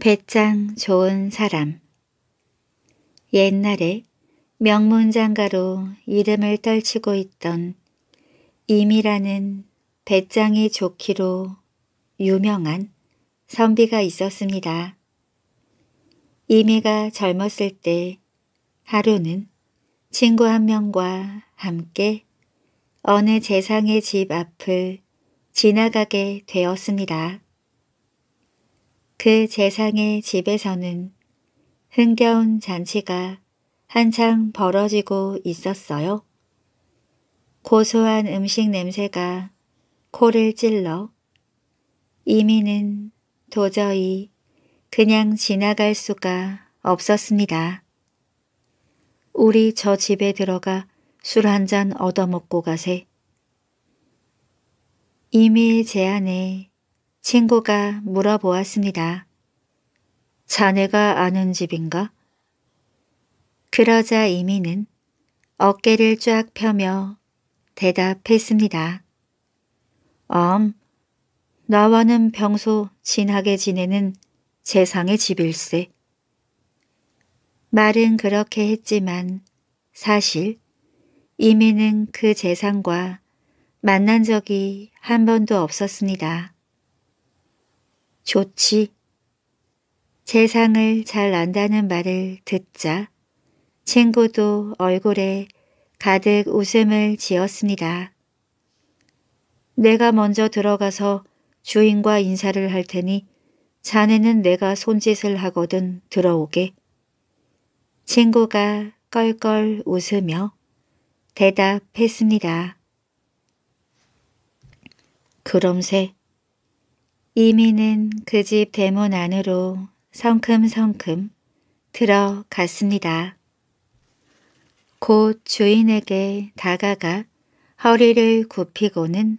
배짱 좋은 사람 옛날에 명문장가로 이름을 떨치고 있던 임이라는 배짱이 좋기로 유명한 선비가 있었습니다. 임이가 젊었을 때 하루는 친구 한 명과 함께 어느 재상의 집 앞을 지나가게 되었습니다. 그 재상의 집에서는 흥겨운 잔치가 한창 벌어지고 있었어요. 고소한 음식 냄새가 코를 찔러 이미는 도저히 그냥 지나갈 수가 없었습니다. 우리 저 집에 들어가 술 한 잔 얻어먹고 가세. 이미의 제안에 친구가 물어보았습니다. 자네가 아는 집인가? 그러자 이민은 어깨를 쫙 펴며 대답했습니다. 엄, 나와는 평소 친하게 지내는 세상의 집일세. 말은 그렇게 했지만 사실 이민은 그 재상과 만난 적이 한 번도 없었습니다. 좋지. 세상을 잘 안다는 말을 듣자 친구도 얼굴에 가득 웃음을 지었습니다. 내가 먼저 들어가서 주인과 인사를 할 테니 자네는 내가 손짓을 하거든 들어오게. 친구가 껄껄 웃으며 대답했습니다. 그럼새 이미는 그 집 대문 안으로 성큼성큼 들어갔습니다. 곧 주인에게 다가가 허리를 굽히고는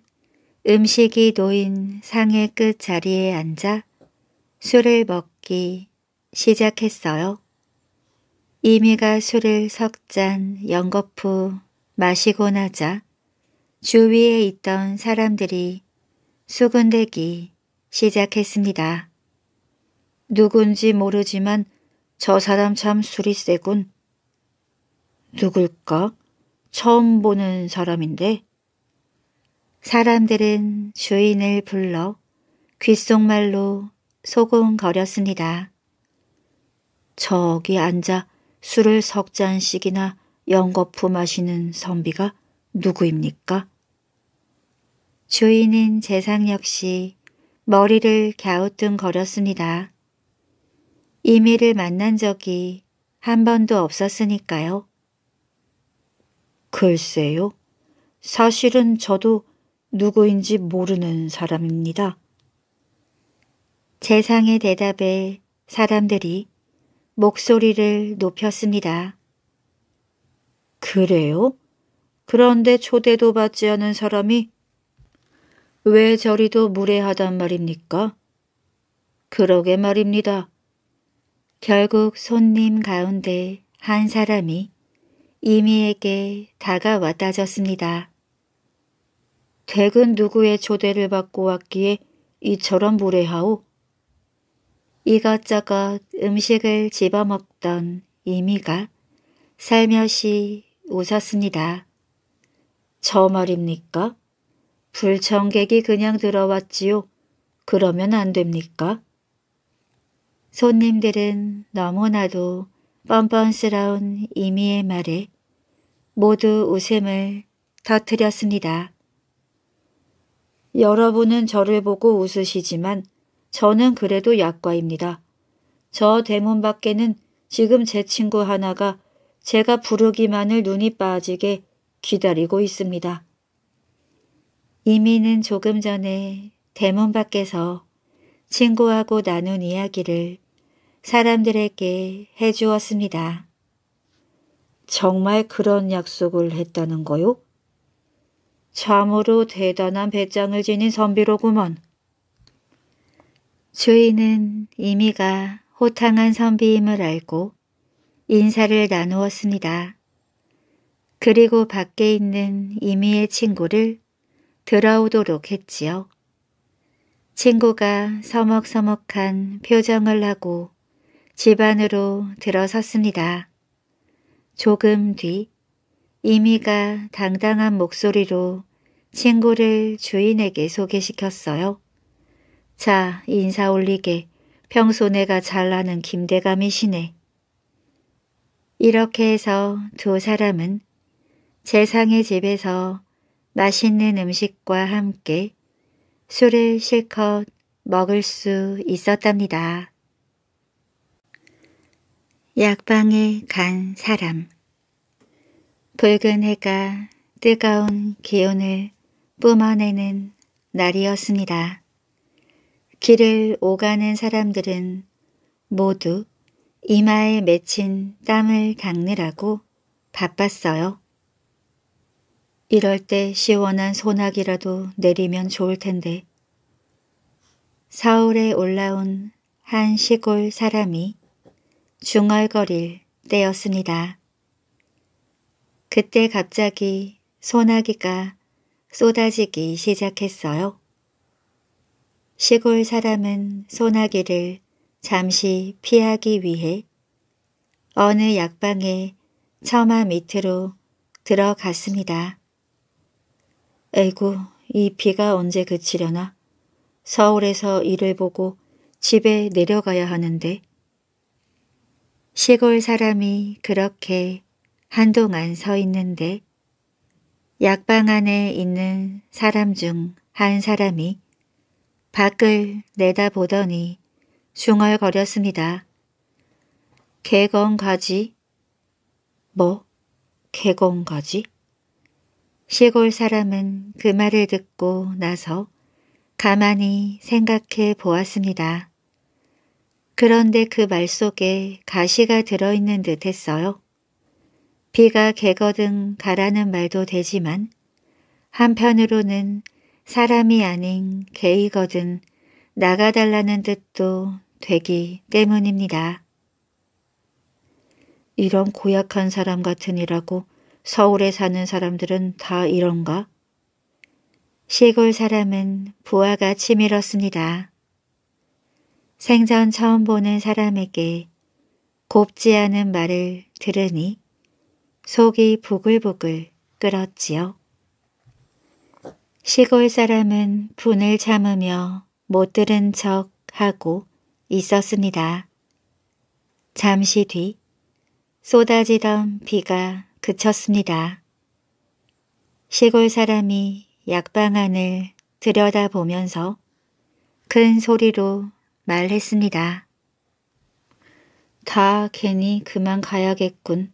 음식이 놓인 상의 끝자리에 앉아 술을 먹기 시작했어요. 이미가 술을 석잔 연거푸 마시고 나자 주위에 있던 사람들이 수군대기 시작했습니다. 누군지 모르지만 저 사람 참 술이 세군. 누굴까? 처음 보는 사람인데. 사람들은 주인을 불러 귓속말로 소곤거렸습니다. 저기 앉아 술을 석 잔씩이나 연거푸 마시는 선비가 누구입니까? 주인은 재상 역시 머리를 갸우뚱거렸습니다. 이미를 만난 적이 한 번도 없었으니까요. 글쎄요. 사실은 저도 누구인지 모르는 사람입니다. 재상의 대답에 사람들이 목소리를 높였습니다. 그래요? 그런데 초대도 받지 않은 사람이 왜 저리도 무례하단 말입니까? 그러게 말입니다. 결국 손님 가운데 한 사람이 이미에게 다가와 따졌습니다. 댁은 누구의 초대를 받고 왔기에 이처럼 무례하오? 이것저것 음식을 집어먹던 이미가 살며시 웃었습니다. 저 말입니까? 불청객이 그냥 들어왔지요. 그러면 안 됩니까? 손님들은 너무나도 뻔뻔스러운 이미의 말에 모두 웃음을 터뜨렸습니다. 여러분은 저를 보고 웃으시지만 저는 그래도 약과입니다. 저 대문 밖에는 지금 제 친구 하나가 제가 부르기만을 눈이 빠지게 기다리고 있습니다. 이미는 조금 전에 대문 밖에서 친구하고 나눈 이야기를 사람들에게 해주었습니다. 정말 그런 약속을 했다는 거요? 참으로 대단한 배짱을 지닌 선비로구먼. 주인은 이미가 호탕한 선비임을 알고 인사를 나누었습니다. 그리고 밖에 있는 이미의 친구를 들어오도록 했지요. 친구가 서먹서먹한 표정을 하고 집 안으로 들어섰습니다. 조금 뒤 이미가 당당한 목소리로 친구를 주인에게 소개시켰어요. 자, 인사 올리게. 평소 내가 잘 아는 김대감이시네. 이렇게 해서 두 사람은 재상의 집에서 맛있는 음식과 함께 술을 실컷 먹을 수 있었답니다. 약방에 간 사람 붉은 해가 뜨거운 기운을 뿜어내는 날이었습니다. 길을 오가는 사람들은 모두 이마에 맺힌 땀을 닦느라고 바빴어요. 이럴 때 시원한 소나기라도 내리면 좋을 텐데. 서울에 올라온 한 시골 사람이 중얼거릴 때였습니다. 그때 갑자기 소나기가 쏟아지기 시작했어요. 시골 사람은 소나기를 잠시 피하기 위해 어느 약방의 처마 밑으로 들어갔습니다. 에구, 이 비가 언제 그치려나. 서울에서 일을 보고 집에 내려가야 하는데. 시골 사람이 그렇게 한동안 서 있는데 약방 안에 있는 사람 중 한 사람이 밖을 내다보더니 중얼거렸습니다. 개건 가지? 뭐? 개건 가지? 시골 사람은 그 말을 듣고 나서 가만히 생각해 보았습니다. 그런데 그 말 속에 가시가 들어있는 듯 했어요. 비가 개거든 가라는 말도 되지만 한편으로는 사람이 아닌 개이거든 나가달라는 뜻도 되기 때문입니다. 이런 고약한 사람 같으니라고 서울에 사는 사람들은 다 이런가? 시골 사람은 부하가 치밀었습니다. 생전 처음 보는 사람에게 곱지 않은 말을 들으니 속이 부글부글 끓었지요. 시골 사람은 분을 참으며 못 들은 척 하고 있었습니다. 잠시 뒤 쏟아지던 비가 그쳤습니다. 시골 사람이 약방 안을 들여다보면서 큰 소리로 말했습니다. 다 괜히 그만 가야겠군.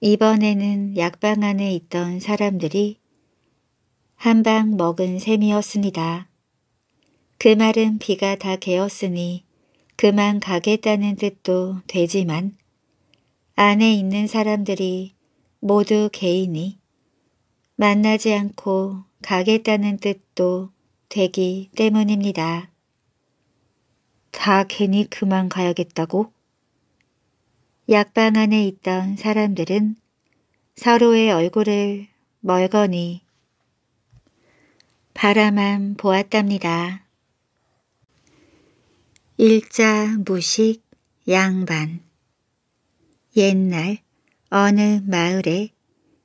이번에는 약방 안에 있던 사람들이 한방 먹은 셈이었습니다. 그 말은 비가 다 개었으니 그만 가겠다는 뜻도 되지만 안에 있는 사람들이 모두 개인이 만나지 않고 가겠다는 뜻도 되기 때문입니다. 다 괜히 그만 가야겠다고? 약방 안에 있던 사람들은 서로의 얼굴을 멀거니 바라만 보았답니다. 일자 무식 양반 옛날 어느 마을에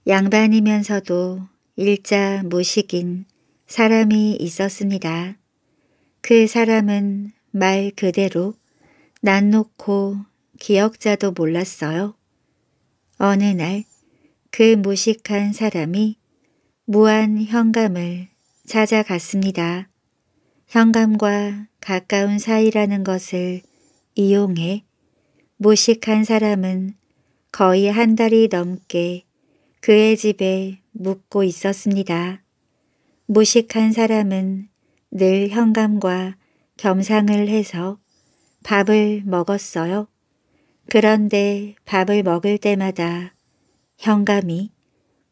양반이면서도 일자 무식인 사람이 있었습니다. 그 사람은 말 그대로 난 놓고 기억자도 몰랐어요. 어느 날 그 무식한 사람이 무한 현감을 찾아갔습니다. 현감과 가까운 사이라는 것을 이용해 무식한 사람은 거의 한 달이 넘게 그의 집에 묵고 있었습니다. 무식한 사람은 늘 현감과 겸상을 해서 밥을 먹었어요. 그런데 밥을 먹을 때마다 현감이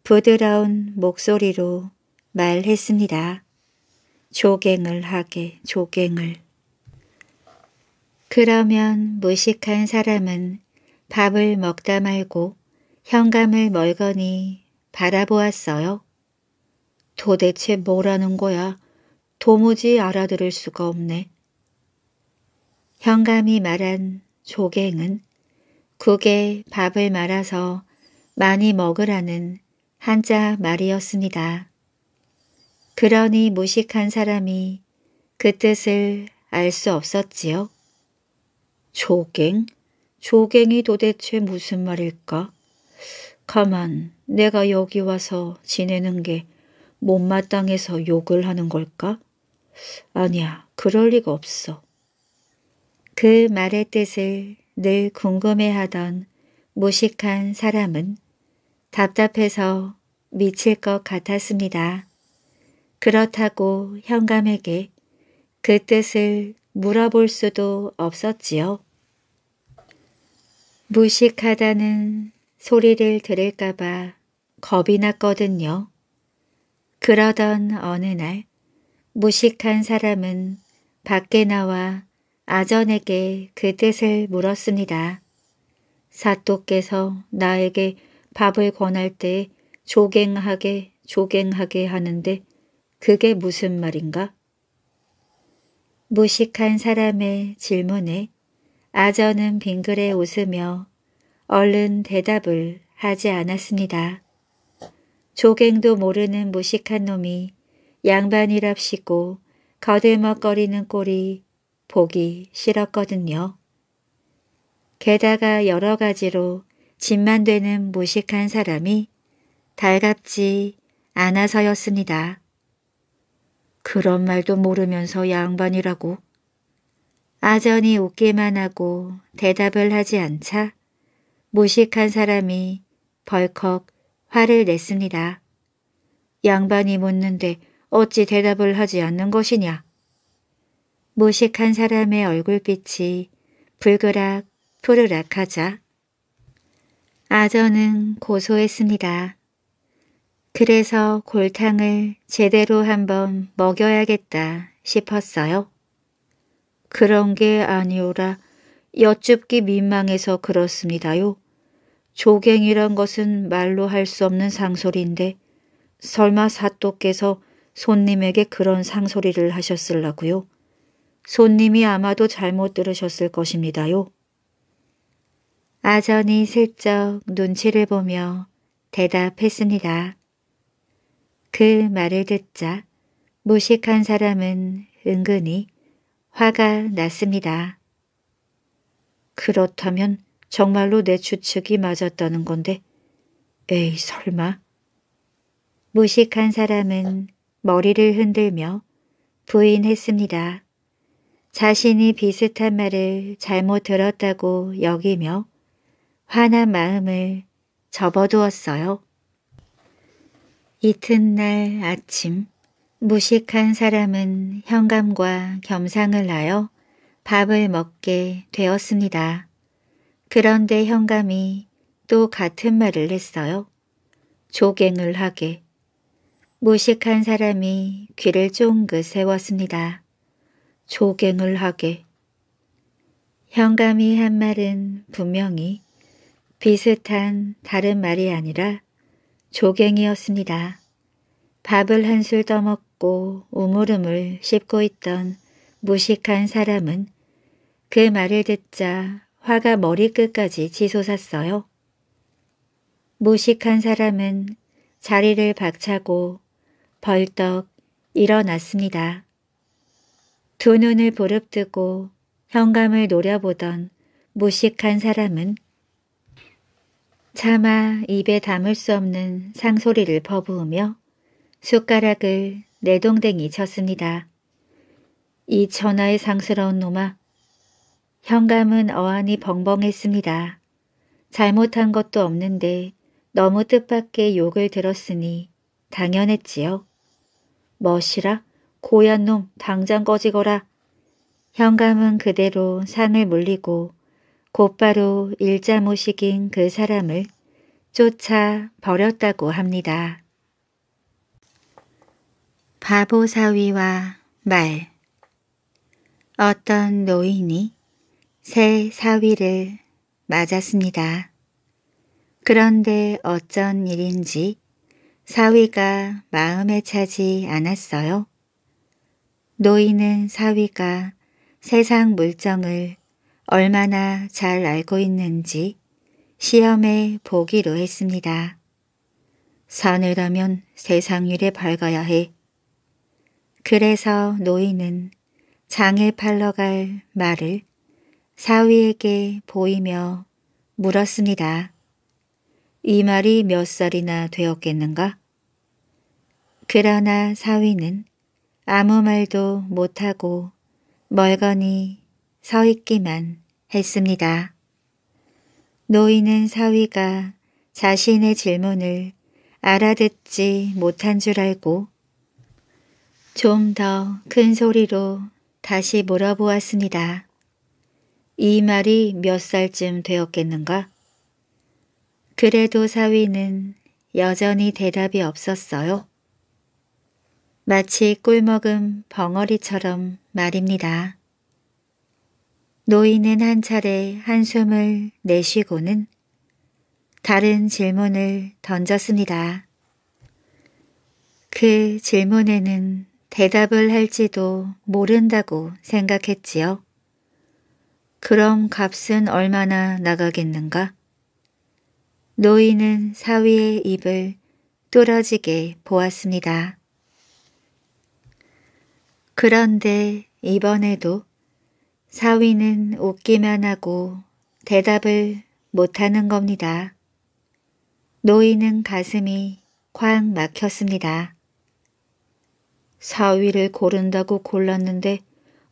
부드러운 목소리로 말했습니다. 조갱을 하게 조갱을. 그러면 무식한 사람은 밥을 먹다 말고 현감을 멀거니 바라보았어요. 도대체 뭐라는 거야. 도무지 알아들을 수가 없네. 현감이 말한 조갱은 국에 밥을 말아서 많이 먹으라는 한자 말이었습니다. 그러니 무식한 사람이 그 뜻을 알 수 없었지요. 조갱? 조갱이 도대체 무슨 말일까? 가만 내가 여기 와서 지내는 게 못마땅해서 욕을 하는 걸까? 아니야 그럴 리가 없어. 그 말의 뜻을 늘 궁금해하던 무식한 사람은 답답해서 미칠 것 같았습니다. 그렇다고 현감에게 그 뜻을 물어볼 수도 없었지요. 무식하다는 소리를 들을까봐 겁이 났거든요. 그러던 어느 날 무식한 사람은 밖에 나와 아전에게 그 뜻을 물었습니다. 사또께서 나에게 밥을 권할 때 조갱하게 조갱하게 하는데 그게 무슨 말인가? 무식한 사람의 질문에 아저는 빙그레 웃으며 얼른 대답을 하지 않았습니다. 조갱도 모르는 무식한 놈이 양반이랍시고 거들먹거리는 꼴이 보기 싫었거든요. 게다가 여러 가지로 짐만 되는 무식한 사람이 달갑지 않아서였습니다. 그런 말도 모르면서 양반이라고 아전이 웃기만 하고 대답을 하지 않자 무식한 사람이 벌컥 화를 냈습니다. 양반이 묻는데 어찌 대답을 하지 않는 것이냐. 무식한 사람의 얼굴빛이 불그락 푸르락 하자 아전은 고소했습니다. 그래서 골탕을 제대로 한번 먹여야겠다 싶었어요. 그런 게 아니오라. 여쭙기 민망해서 그렇습니다요. 조갱이란 것은 말로 할 수 없는 상소리인데 설마 사또께서 손님에게 그런 상소리를 하셨을라고요. 손님이 아마도 잘못 들으셨을 것입니다요. 아전이 슬쩍 눈치를 보며 대답했습니다. 그 말을 듣자 무식한 사람은 은근히 화가 났습니다. 그렇다면 정말로 내 추측이 맞았다는 건데 에이 설마? 무식한 사람은 머리를 흔들며 부인했습니다. 자신이 비슷한 말을 잘못 들었다고 여기며 화난 마음을 접어두었어요. 이튿날 아침 무식한 사람은 현감과 겸상을 하여 밥을 먹게 되었습니다. 그런데 현감이 또 같은 말을 했어요. 조갱을 하게. 무식한 사람이 귀를 쫑긋 세웠습니다. 조갱을 하게. 현감이 한 말은 분명히 비슷한 다른 말이 아니라 조갱이었습니다. 밥을 한 술 떠먹고 우물음을 씹고 있던 무식한 사람은 그 말을 듣자 화가 머리끝까지 치솟았어요. 무식한 사람은 자리를 박차고 벌떡 일어났습니다. 두 눈을 부릅뜨고 현감을 노려보던 무식한 사람은 차마 입에 담을 수 없는 상소리를 퍼부으며 숟가락을 내동댕이 쳤습니다. 이 천하의 상스러운 놈아. 현감은 어안이 벙벙했습니다. 잘못한 것도 없는데 너무 뜻밖의 욕을 들었으니 당연했지요. 멋이라 고얀 놈 당장 꺼지거라. 현감은 그대로 상을 물리고 곧바로 일자 모식인 그 사람을 쫓아 버렸다고 합니다. 바보사위와 말 어떤 노인이 새 사위를 맞았습니다. 그런데 어쩐 일인지 사위가 마음에 차지 않았어요. 노인은 사위가 세상 물정을 얼마나 잘 알고 있는지 시험해 보기로 했습니다. 산을 가면 세상 일에 밝아야 해 그래서 노인은 장에 팔러 갈 말을 사위에게 보이며 물었습니다. 이 말이 몇 살이나 되었겠는가? 그러나 사위는 아무 말도 못하고 멀거니 서 있기만 했습니다. 노인은 사위가 자신의 질문을 알아듣지 못한 줄 알고 좀더큰 소리로 다시 물어보았습니다. 이 말이 몇 살쯤 되었겠는가? 그래도 사위는 여전히 대답이 없었어요. 마치 꿀먹은 벙어리처럼 말입니다. 노인은 한 차례 한숨을 내쉬고는 다른 질문을 던졌습니다. 그 질문에는 대답을 할지도 모른다고 생각했지요. 그럼 값은 얼마나 나가겠는가? 노인은 사위의 입을 뚫어지게 보았습니다. 그런데 이번에도 사위는 웃기만 하고 대답을 못하는 겁니다. 노인은 가슴이 쾅 막혔습니다. 사위를 고른다고 골랐는데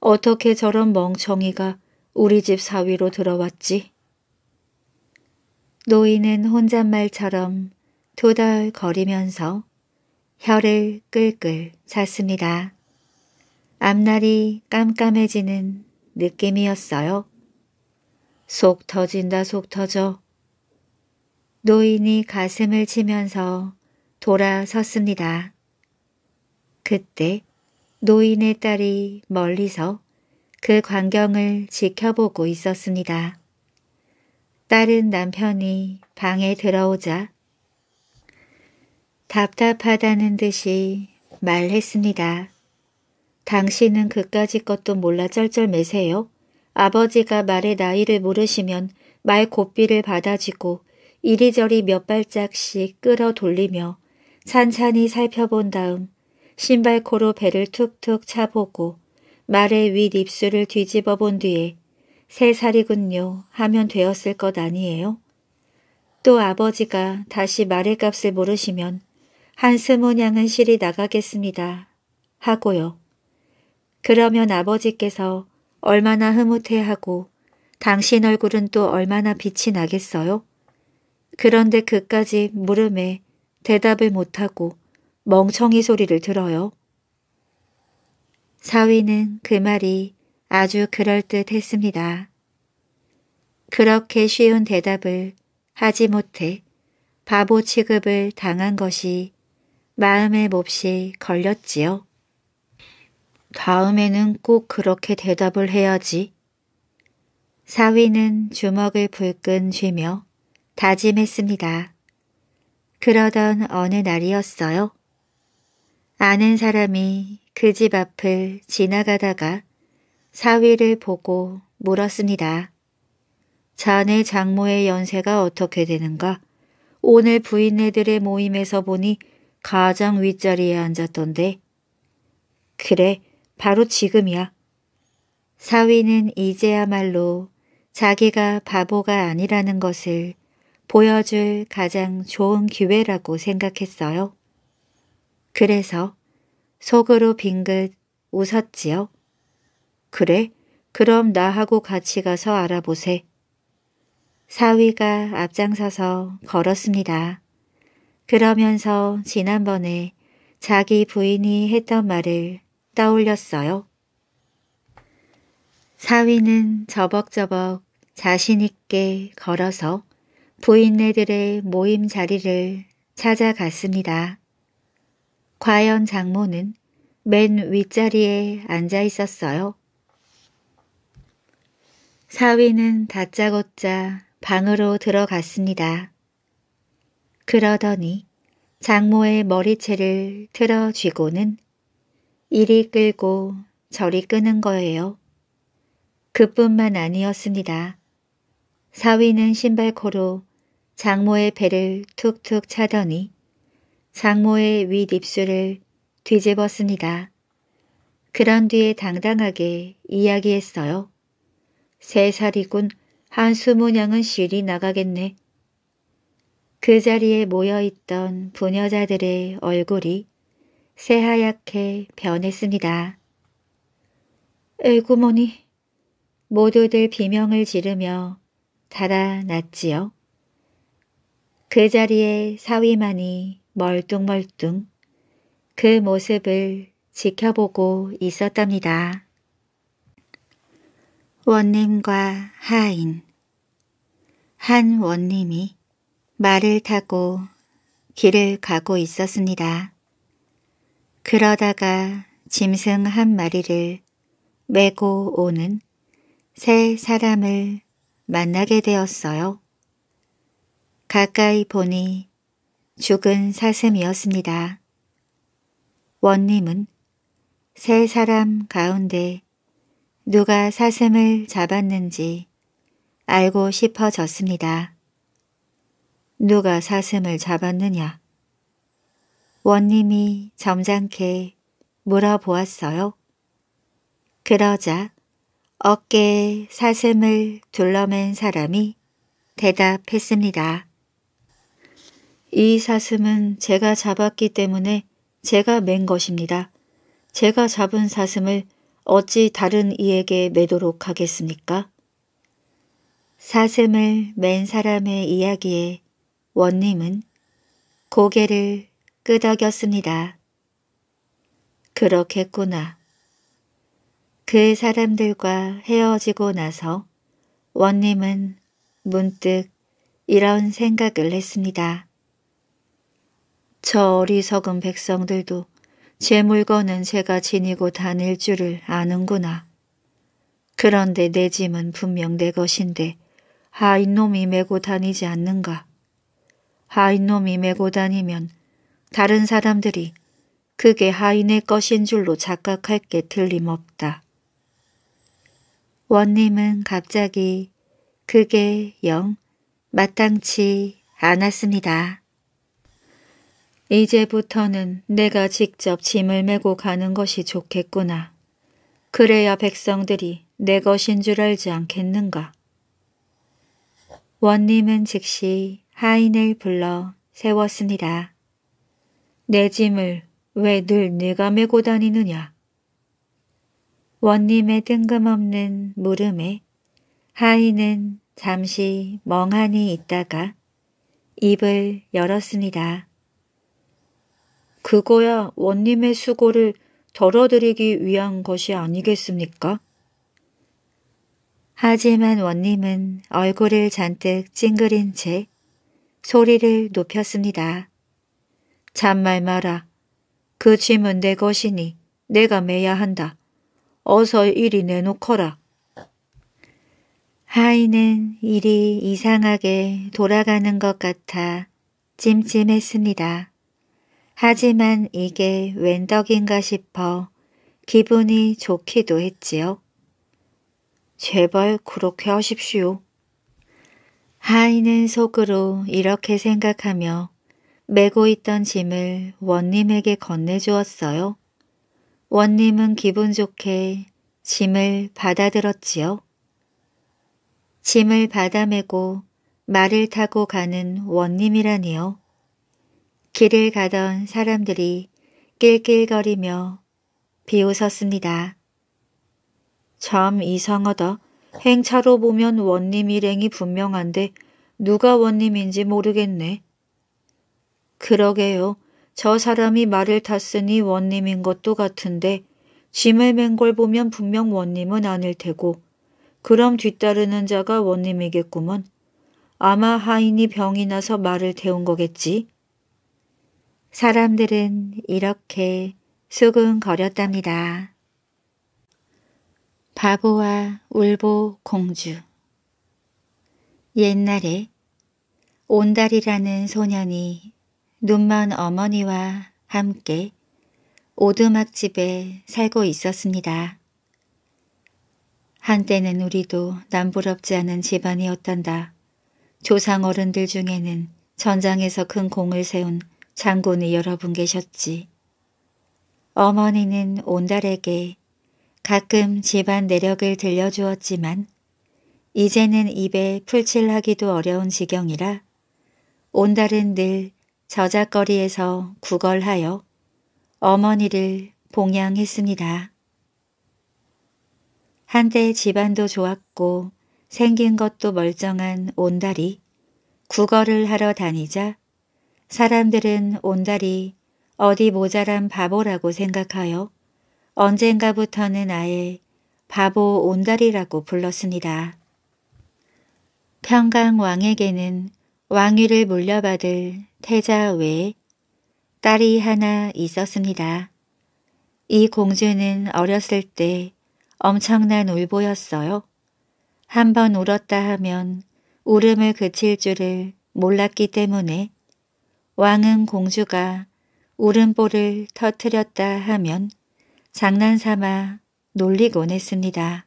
어떻게 저런 멍청이가 우리 집 사위로 들어왔지? 노인은 혼잣말처럼 도덜거리면서 혀를 끌끌 찼습니다. 앞날이 깜깜해지는 느낌이었어요. 속 터진다 속 터져. 노인이 가슴을 치면서 돌아섰습니다. 그때 노인의 딸이 멀리서 그 광경을 지켜보고 있었습니다. 딸은 남편이 방에 들어오자 답답하다는 듯이 말했습니다. 당신은 그까지 것도 몰라 쩔쩔매세요. 아버지가 말의 나이를 모르시면 말 고삐를 받아지고 이리저리 몇 발짝씩 끌어 돌리며 찬찬히 살펴본 다음 신발코로 배를 툭툭 차보고 말의 윗입술을 뒤집어 본 뒤에 세 살이군요 하면 되었을 것 아니에요? 또 아버지가 다시 말의 값을 모르시면 한스무냥은 실이 나가겠습니다. 하고요. 그러면 아버지께서 얼마나 흐뭇해하고 당신 얼굴은 또 얼마나 빛이 나겠어요? 그런데 그까지 물음에 대답을 못하고 멍청이 소리를 들어요. 사위는 그 말이 아주 그럴듯 했습니다. 그렇게 쉬운 대답을 하지 못해 바보 취급을 당한 것이 마음의 몹시 걸렸지요. 다음에는 꼭 그렇게 대답을 해야지. 사위는 주먹을 불끈 쥐며 다짐했습니다. 그러던 어느 날이었어요. 아는 사람이 그 집 앞을 지나가다가 사위를 보고 물었습니다. 자네 장모의 연세가 어떻게 되는가? 오늘 부인네들의 모임에서 보니 가장 윗자리에 앉았던데. 그래, 바로 지금이야. 사위는 이제야말로 자기가 바보가 아니라는 것을 보여줄 가장 좋은 기회라고 생각했어요. 그래서 속으로 빙긋 웃었지요. 그래, 그럼 나하고 같이 가서 알아보세. 사위가 앞장서서 걸었습니다. 그러면서 지난번에 자기 부인이 했던 말을 떠올렸어요. 사위는 저벅저벅 자신있게 걸어서 부인네들의 모임 자리를 찾아갔습니다. 과연 장모는 맨 윗자리에 앉아 있었어요. 사위는 다짜고짜 방으로 들어갔습니다. 그러더니 장모의 머리채를 틀어쥐고는 이리 끌고 저리 끄는 거예요. 그뿐만 아니었습니다. 사위는 신발코로 장모의 배를 툭툭 차더니 장모의 윗입술을 뒤집었습니다. 그런 뒤에 당당하게 이야기했어요. 세 살이군 한 수모냥은 실이 나가겠네. 그 자리에 모여있던 부녀자들의 얼굴이 새하얗게 변했습니다. 에구머니 모두들 비명을 지르며 달아났지요. 그 자리에 사위만이 멀뚱멀뚱 그 모습을 지켜보고 있었답니다. 원님과 하인 한 원님이 말을 타고 길을 가고 있었습니다. 그러다가 짐승 한 마리를 메고 오는 세 사람을 만나게 되었어요. 가까이 보니 죽은 사슴이었습니다. 원님은 세 사람 가운데 누가 사슴을 잡았는지 알고 싶어졌습니다. 누가 사슴을 잡았느냐? 원님이 점잖게 물어보았어요. 그러자 어깨에 사슴을 둘러맨 사람이 대답했습니다. 이 사슴은 제가 잡았기 때문에 제가 맨 것입니다. 제가 잡은 사슴을 어찌 다른 이에게 매도록 하겠습니까? 사슴을 맨 사람의 이야기에 원님은 고개를 끄덕였습니다. 그렇겠구나. 그 사람들과 헤어지고 나서 원님은 문득 이런 생각을 했습니다. 저 어리석은 백성들도 제 물건은 제가 지니고 다닐 줄을 아는구나. 그런데 내 짐은 분명 내 것인데 아 이놈이 메고 다니지 않는가. 아 이놈이 메고 다니면 다른 사람들이 그게 하인의 아, 것인 줄로 착각할 게 틀림없다. 원님은 갑자기 그게 영 마땅치 않았습니다. 이제부터는 내가 직접 짐을 메고 가는 것이 좋겠구나. 그래야 백성들이 내 것인 줄 알지 않겠는가. 원님은 즉시 하인을 불러 세웠습니다. 내 짐을 왜 늘 내가 메고 다니느냐? 원님의 뜬금없는 물음에 하인은 잠시 멍하니 있다가 입을 열었습니다. 그거야 원님의 수고를 덜어드리기 위한 것이 아니겠습니까? 하지만 원님은 얼굴을 잔뜩 찡그린 채 소리를 높였습니다. 참말 마라. 그 짐은 내 것이니 내가 매야 한다. 어서 이리 내놓거라. 하인은 일이 이상하게 돌아가는 것 같아 찜찜했습니다. 하지만 이게 웬 덕인가 싶어 기분이 좋기도 했지요. 제발 그렇게 하십시오. 하이는 속으로 이렇게 생각하며 메고 있던 짐을 원님에게 건네주었어요. 원님은 기분 좋게 짐을 받아들었지요. 짐을 받아매고 말을 타고 가는 원님이라니요. 길을 가던 사람들이 낄낄거리며 비웃었습니다. 참 이상하다. 행차로 보면 원님 일행이 분명한데 누가 원님인지 모르겠네. 그러게요. 저 사람이 말을 탔으니 원님인 것도 같은데 짐을 맨 걸 보면 분명 원님은 아닐 테고 그럼 뒤따르는 자가 원님이겠구먼. 아마 하인이 병이 나서 말을 태운 거겠지. 사람들은 이렇게 수근거렸답니다 바보와 울보 공주 옛날에 온달이라는 소년이 눈먼 어머니와 함께 오두막집에 살고 있었습니다. 한때는 우리도 남부럽지 않은 집안이었단다. 조상 어른들 중에는 전장에서 큰 공을 세운 장군이 여러 분 계셨지. 어머니는 온달에게 가끔 집안 내력을 들려주었지만 이제는 입에 풀칠하기도 어려운 지경이라 온달은 늘 저작거리에서 구걸하여 어머니를 봉양했습니다. 한때 집안도 좋았고 생긴 것도 멀쩡한 온달이 구걸을 하러 다니자 사람들은 온달이 어디 모자란 바보라고 생각하여 언젠가부터는 아예 바보 온달이라고 불렀습니다. 평강 왕에게는 왕위를 물려받을 태자 외에 딸이 하나 있었습니다. 이 공주는 어렸을 때 엄청난 울보였어요. 한번 울었다 하면 울음을 그칠 줄을 몰랐기 때문에 왕은 공주가 울음보를 터트렸다 하면 장난삼아 놀리곤 했습니다.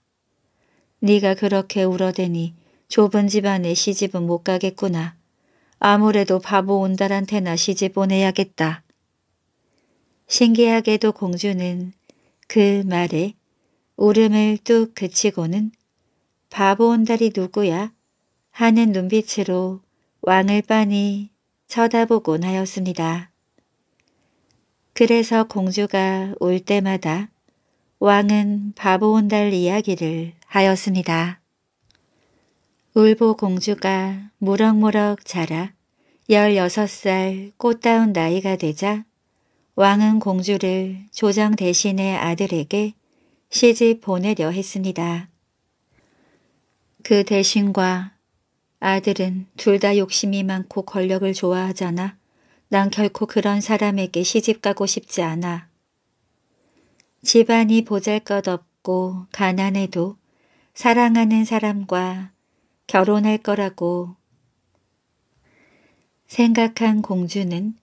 네가 그렇게 울어대니 좁은 집안에 시집은 못 가겠구나. 아무래도 바보 온달한테나 시집 보내야겠다. 신기하게도 공주는 그 말에 울음을 뚝 그치고는 바보 온달이 누구야? 하는 눈빛으로 왕을 빤히 쳐다보곤 하였습니다. 그래서 공주가 올 때마다 왕은 바보 온달 이야기를 하였습니다. 울보 공주가 무럭무럭 자라 16살 꽃다운 나이가 되자 왕은 공주를 조정 대신의 아들에게 시집 보내려 했습니다. 그 대신과 아들은 둘 다 욕심이 많고 권력을 좋아하잖아. 난 결코 그런 사람에게 시집가고 싶지 않아. 집안이 보잘것없고 가난해도 사랑하는 사람과 결혼할 거라고 생각한 공주는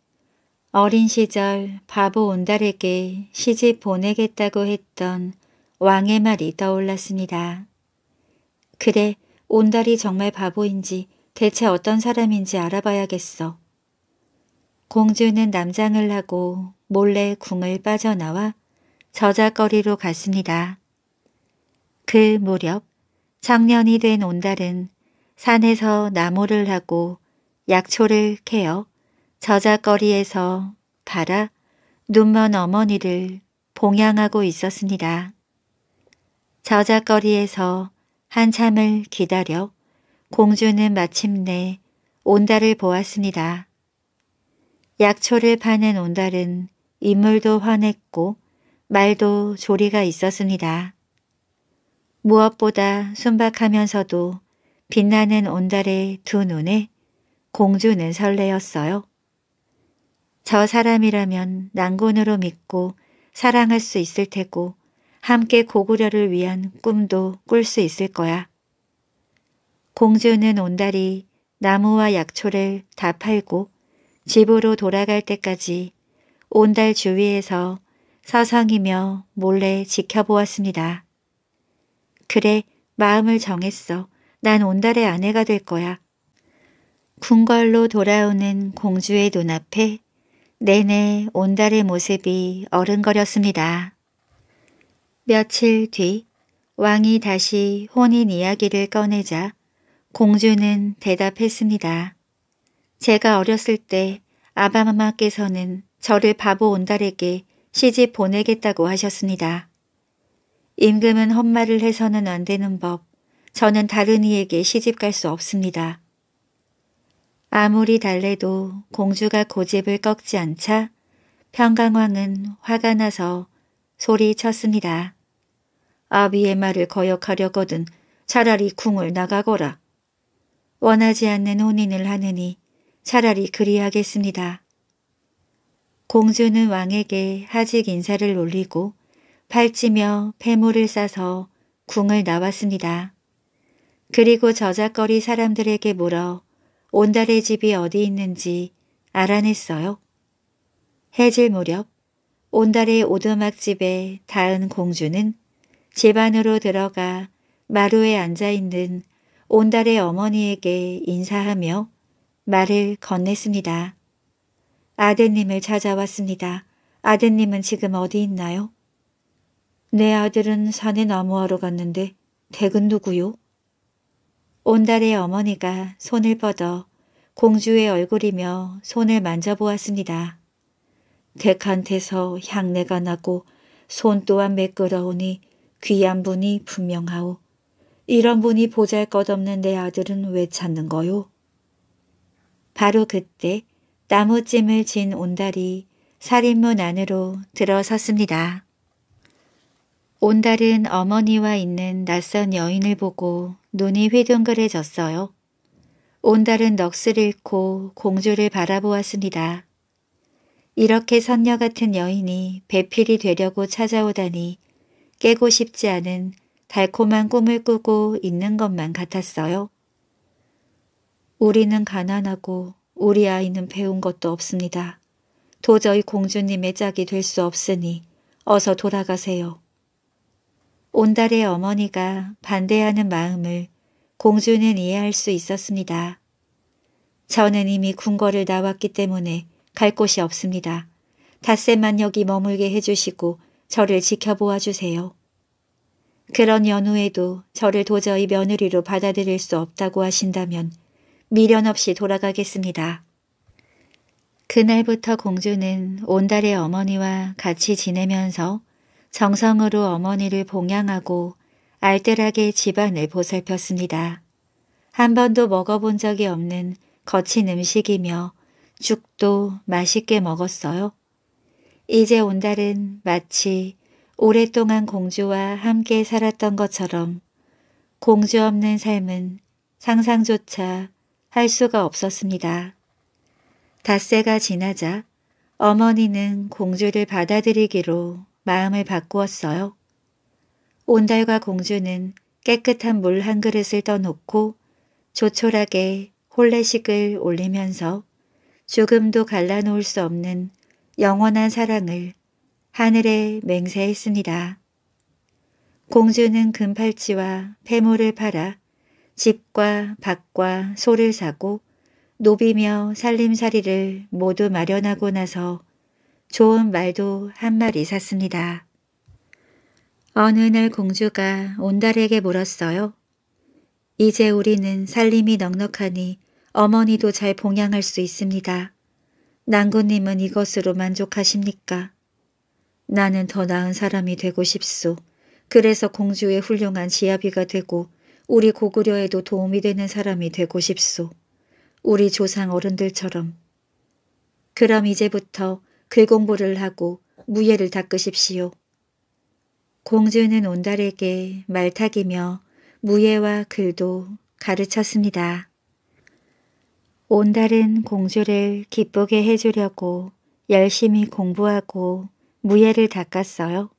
어린 시절 바보 온달에게 시집 보내겠다고 했던 왕의 말이 떠올랐습니다. 그래 온달이 정말 바보인지 대체 어떤 사람인지 알아봐야겠어. 공주는 남장을 하고 몰래 궁을 빠져나와 저작거리로 갔습니다. 그 무렵 청년이 된 온달은 산에서 나무를 하고 약초를 캐어 저작거리에서 바라 눈먼 어머니를 봉양하고 있었습니다. 저작거리에서 한참을 기다려 공주는 마침내 온달을 보았습니다. 약초를 파는 온달은 인물도 화냈고 말도 조리가 있었습니다. 무엇보다 순박하면서도 빛나는 온달의 두 눈에 공주는 설레었어요. 저 사람이라면 난군으로 믿고 사랑할 수 있을 테고 함께 고구려를 위한 꿈도 꿀 수 있을 거야. 공주는 온달이 나무와 약초를 다 팔고 집으로 돌아갈 때까지 온달 주위에서 서성이며 몰래 지켜보았습니다. 그래, 마음을 정했어. 난 온달의 아내가 될 거야. 궁궐로 돌아오는 공주의 눈앞에 내내 온달의 모습이 어른거렸습니다. 며칠 뒤 왕이 다시 혼인 이야기를 꺼내자 공주는 대답했습니다. 제가 어렸을 때 아바마마께서는 저를 바보 온달에게 시집 보내겠다고 하셨습니다. 임금은 헛말을 해서는 안 되는 법, 저는 다른 이에게 시집 갈 수 없습니다. 아무리 달래도 공주가 고집을 꺾지 않자 평강왕은 화가 나서 소리쳤습니다. 아비의 말을 거역하려거든 차라리 궁을 나가거라. 원하지 않는 혼인을 하느니 차라리 그리하겠습니다. 공주는 왕에게 하직 인사를 올리고 팔찌며 폐물을 싸서 궁을 나왔습니다. 그리고 저작거리 사람들에게 물어 온달의 집이 어디 있는지 알아냈어요. 해질 무렵 온달의 오두막집에 닿은 공주는 집안으로 들어가 마루에 앉아있는 온달의 어머니에게 인사하며 말을 건넸습니다. 아드님을 찾아왔습니다. 아드님은 지금 어디 있나요? 내 아들은 산에 나무하러 갔는데 댁은 누구요? 온달의 어머니가 손을 뻗어 공주의 얼굴이며 손을 만져보았습니다. 댁한테서 향내가 나고 손 또한 매끄러우니 귀한 분이 분명하오. 이런 분이 보잘것없는 내 아들은 왜 찾는 거요? 바로 그때 나무찜을 진 온달이 살인문 안으로 들어섰습니다. 온달은 어머니와 있는 낯선 여인을 보고 눈이 휘둥그레졌어요. 온달은 넋을 잃고 공주를 바라보았습니다. 이렇게 선녀 같은 여인이 배필이 되려고 찾아오다니 깨고 싶지 않은 달콤한 꿈을 꾸고 있는 것만 같았어요. 우리는 가난하고 우리 아이는 배운 것도 없습니다. 도저히 공주님의 짝이 될 수 없으니 어서 돌아가세요. 온달의 어머니가 반대하는 마음을 공주는 이해할 수 있었습니다. 저는 이미 궁궐을 나왔기 때문에 갈 곳이 없습니다. 닷새만 여기 머물게 해주시고 저를 지켜보아 주세요. 그런 연후에도 저를 도저히 며느리로 받아들일 수 없다고 하신다면 미련 없이 돌아가겠습니다. 그날부터 공주는 온달의 어머니와 같이 지내면서 정성으로 어머니를 봉양하고 알뜰하게 집안을 보살폈습니다. 한 번도 먹어본 적이 없는 거친 음식이며 죽도 맛있게 먹었어요. 이제 온달은 마치 오랫동안 공주와 함께 살았던 것처럼 공주 없는 삶은 상상조차 할 수가 없었습니다. 닷새가 지나자 어머니는 공주를 받아들이기로 마음을 바꾸었어요. 온달과 공주는 깨끗한 물 한 그릇을 떠놓고 조촐하게 홀레식을 올리면서 죽음도 갈라놓을 수 없는 영원한 사랑을 하늘에 맹세했습니다. 공주는 금팔찌와 폐모를 팔아 집과 밭과 소를 사고 노비며 살림살이를 모두 마련하고 나서 좋은 말도 한 마리 샀습니다. 어느 날 공주가 온달에게 물었어요. 이제 우리는 살림이 넉넉하니 어머니도 잘 봉양할 수 있습니다. 난구님은 이것으로 만족하십니까? 나는 더 나은 사람이 되고 싶소. 그래서 공주의 훌륭한 지아비가 되고 우리 고구려에도 도움이 되는 사람이 되고 싶소. 우리 조상 어른들처럼. 그럼 이제부터 글공부를 하고 무예를 닦으십시오. 공주는 온달에게 말타기며 무예와 글도 가르쳤습니다. 온달은 공주를 기쁘게 해주려고 열심히 공부하고 무예를 닦았어요.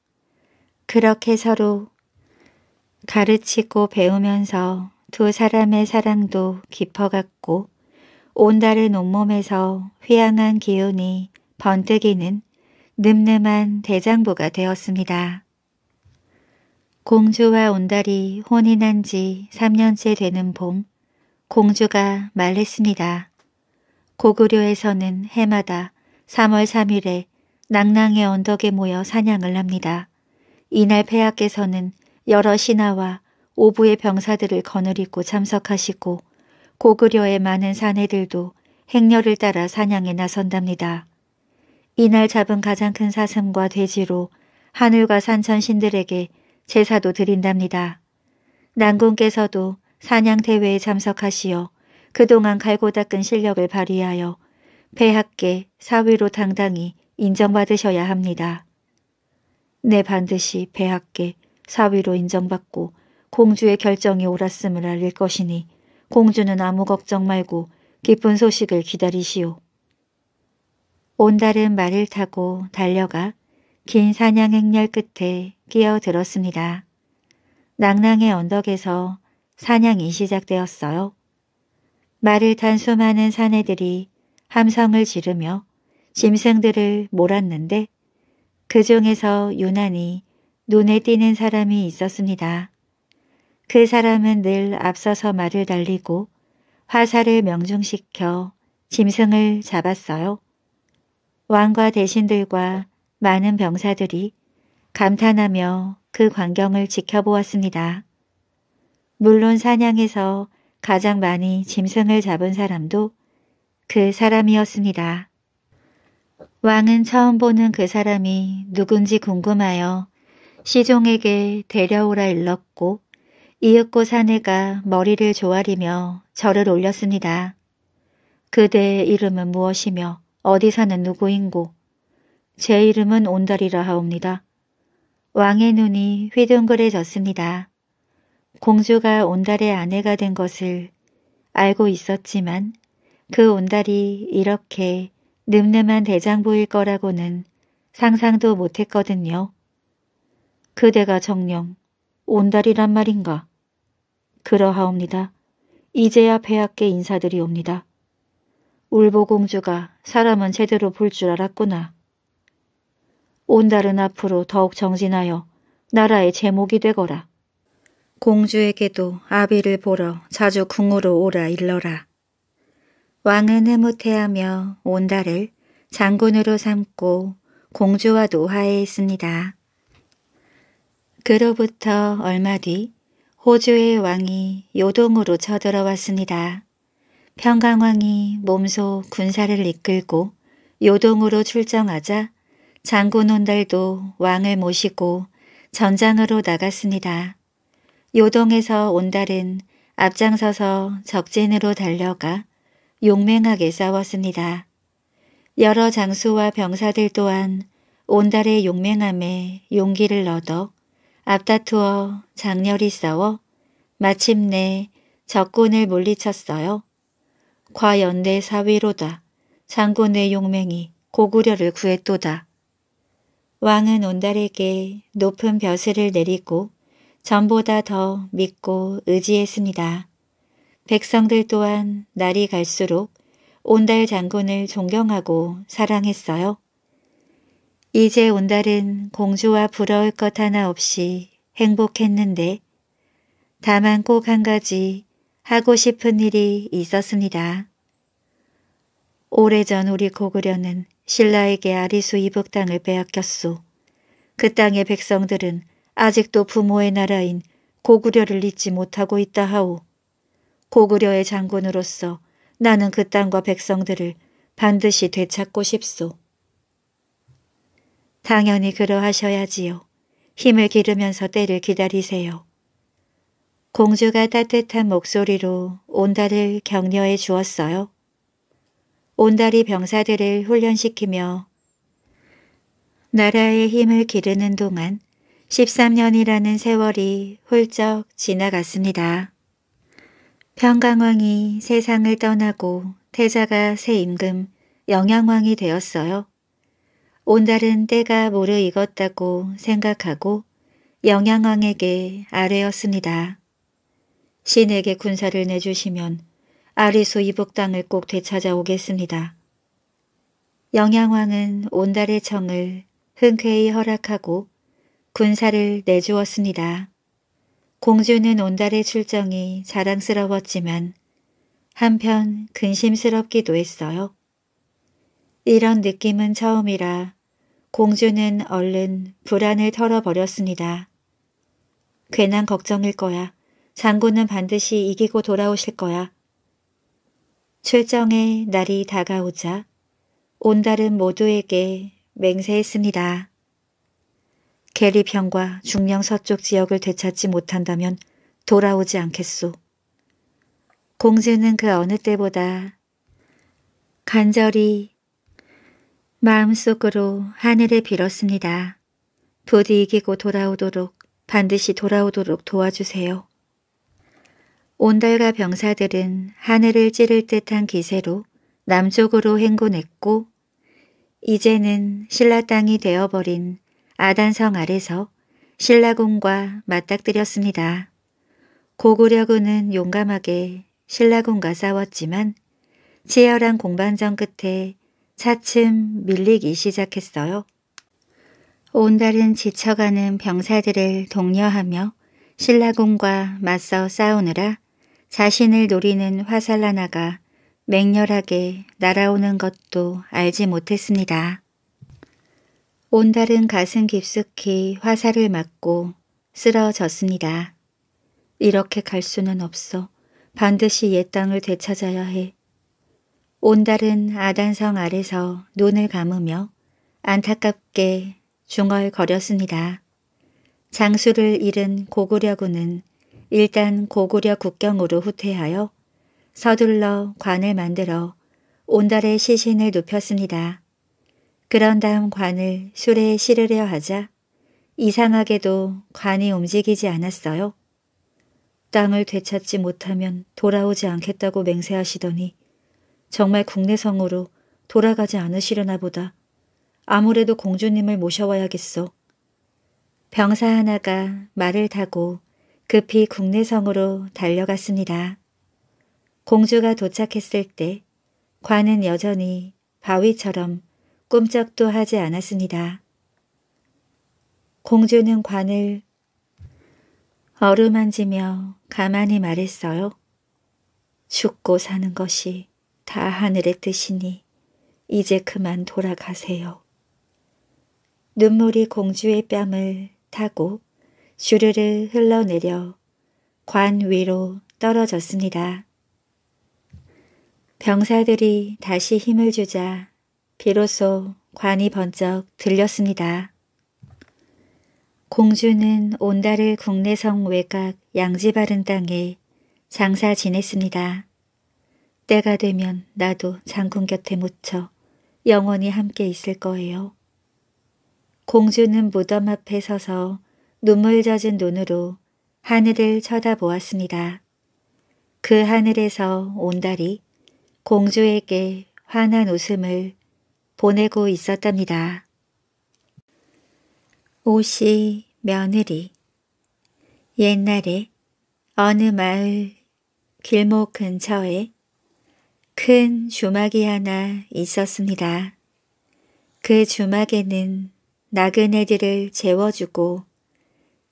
그렇게 서로 가르치고 배우면서 두 사람의 사랑도 깊어갔고 온달은 온몸에서 휘황한 기운이 번뜩이는 늠름한 대장부가 되었습니다. 공주와 온달이 혼인한 지 3년째 되는 봄 공주가 말했습니다. 고구려에서는 해마다 3월 3일에 낙랑의 언덕에 모여 사냥을 합니다. 이날 폐하께서는 여러 신하와 오부의 병사들을 거느리고 참석하시고 고구려의 많은 사내들도 행렬을 따라 사냥에 나선답니다. 이날 잡은 가장 큰 사슴과 돼지로 하늘과 산천신들에게 제사도 드린답니다. 난군께서도 사냥대회에 참석하시어 그동안 갈고 닦은 실력을 발휘하여 배학계 사위로 당당히 인정받으셔야 합니다. 네, 반드시 배학계 사위로 인정받고 공주의 결정이 옳았음을 알릴 것이니 공주는 아무 걱정 말고 기쁜 소식을 기다리시오. 온달은 말을 타고 달려가 긴 사냥 행렬 끝에 끼어들었습니다. 낭낭의 언덕에서 사냥이 시작되었어요. 말을 탄 수많은 사내들이 함성을 지르며 짐승들을 몰았는데 그 중에서 유난히 눈에 띄는 사람이 있었습니다. 그 사람은 늘 앞서서 말을 달리고 화살을 명중시켜 짐승을 잡았어요. 왕과 대신들과 많은 병사들이 감탄하며 그 광경을 지켜보았습니다. 물론 사냥에서 가장 많이 짐승을 잡은 사람도 그 사람이었습니다. 왕은 처음 보는 그 사람이 누군지 궁금하여 시종에게 데려오라 일렀고 이윽고 사내가 머리를 조아리며 절을 올렸습니다. 그대의 이름은 무엇이며 어디 사는 누구인고 제 이름은 온달이라 하옵니다. 왕의 눈이 휘둥그레졌습니다. 공주가 온달의 아내가 된 것을 알고 있었지만 그 온달이 이렇게 늠름한 대장부일 거라고는 상상도 못했거든요. 그대가 정령 온달이란 말인가? 그러하옵니다. 이제야 폐하께 인사들이옵니다 울보공주가 사람은 제대로 볼 줄 알았구나. 온달은 앞으로 더욱 정진하여 나라의 제목이 되거라. 공주에게도 아비를 보러 자주 궁으로 오라 일러라. 왕은 흐뭇해하며 온달을 장군으로 삼고 공주와 노하에 했습니다 그로부터 얼마 뒤 호주의 왕이 요동으로 쳐들어왔습니다. 평강왕이 몸소 군사를 이끌고 요동으로 출정하자 장군 온달도 왕을 모시고 전장으로 나갔습니다. 요동에서 온달은 앞장서서 적진으로 달려가 용맹하게 싸웠습니다. 여러 장수와 병사들 또한 온달의 용맹함에 용기를 얻어 앞다투어 장렬히 싸워 마침내 적군을 물리쳤어요. 과연내 사위로다. 장군의 용맹이 고구려를 구했도다. 왕은 온달에게 높은 벼슬을 내리고 전보다 더 믿고 의지했습니다. 백성들 또한 날이 갈수록 온달 장군을 존경하고 사랑했어요. 이제 온달은 공주와 부러울 것 하나 없이 행복했는데 다만 꼭 한 가지 하고 싶은 일이 있었습니다. 오래전 우리 고구려는 신라에게 아리수 이북 땅을 빼앗겼소. 그 땅의 백성들은 아직도 부모의 나라인 고구려를 잊지 못하고 있다 하오. 고구려의 장군으로서 나는 그 땅과 백성들을 반드시 되찾고 싶소. 당연히 그러하셔야지요. 힘을 기르면서 때를 기다리세요. 공주가 따뜻한 목소리로 온달을 격려해 주었어요. 온달이 병사들을 훈련시키며 나라의 힘을 기르는 동안 13년이라는 세월이 훌쩍 지나갔습니다. 평강왕이 세상을 떠나고 태자가 새 임금 영양왕이 되었어요. 온달은 때가 모르 익었다고 생각하고 영양왕에게 아뢰었습니다. 신에게 군사를 내주시면 아리수 이북 당을꼭 되찾아오겠습니다. 영양왕은 온달의 청을 흔쾌히 허락하고 군사를 내주었습니다. 공주는 온달의 출정이 자랑스러웠지만 한편 근심스럽기도 했어요. 이런 느낌은 처음이라 공주는 얼른 불안을 털어버렸습니다. 괜한 걱정일 거야. 장군은 반드시 이기고 돌아오실 거야. 출정의 날이 다가오자 온달은 모두에게 맹세했습니다. 계리평과 중령 서쪽 지역을 되찾지 못한다면 돌아오지 않겠소. 공주는 그 어느 때보다 간절히 마음속으로 하늘에 빌었습니다. 부디 이기고 돌아오도록 반드시 돌아오도록 도와주세요. 온달과 병사들은 하늘을 찌를 듯한 기세로 남쪽으로 행군했고 이제는 신라 땅이 되어버린 아단성 아래서 신라군과 맞닥뜨렸습니다. 고구려군은 용감하게 신라군과 싸웠지만 치열한 공반전 끝에 차츰 밀리기 시작했어요. 온달은 지쳐가는 병사들을 독려하며 신라군과 맞서 싸우느라 자신을 노리는 화살나나가 맹렬하게 날아오는 것도 알지 못했습니다. 온달은 가슴 깊숙이 화살을 맞고 쓰러졌습니다. 이렇게 갈 수는 없어. 반드시 옛 땅을 되찾아야 해. 온달은 아단성 아래서 눈을 감으며 안타깝게 중얼거렸습니다. 장수를 잃은 고구려군은 일단 고구려 국경으로 후퇴하여 서둘러 관을 만들어 온달의 시신을 눕혔습니다. 그런 다음 관을 술에 실으려 하자 이상하게도 관이 움직이지 않았어요. 땅을 되찾지 못하면 돌아오지 않겠다고 맹세하시더니 정말 국내성으로 돌아가지 않으시려나 보다. 아무래도 공주님을 모셔와야겠어. 병사 하나가 말을 타고 급히 국내성으로 달려갔습니다. 공주가 도착했을 때 관은 여전히 바위처럼 꼼짝도 하지 않았습니다. 공주는 관을 어루만지며 가만히 말했어요. 죽고 사는 것이 다 하늘의 뜻이니 이제 그만 돌아가세요. 눈물이 공주의 뺨을 타고 주르르 흘러내려 관 위로 떨어졌습니다. 병사들이 다시 힘을 주자 비로소 관이 번쩍 들렸습니다. 공주는 온달을 국내성 외곽 양지바른 땅에 장사 지냈습니다. 때가 되면 나도 장군 곁에 묻혀 영원히 함께 있을 거예요. 공주는 무덤 앞에 서서 눈물 젖은 눈으로 하늘을 쳐다보았습니다. 그 하늘에서 온달이 공주에게 환한 웃음을 보내고 있었답니다. 옷이 며느리 옛날에 어느 마을 길목 근처에 큰 주막이 하나 있었습니다. 그 주막에는 나그네들을 재워주고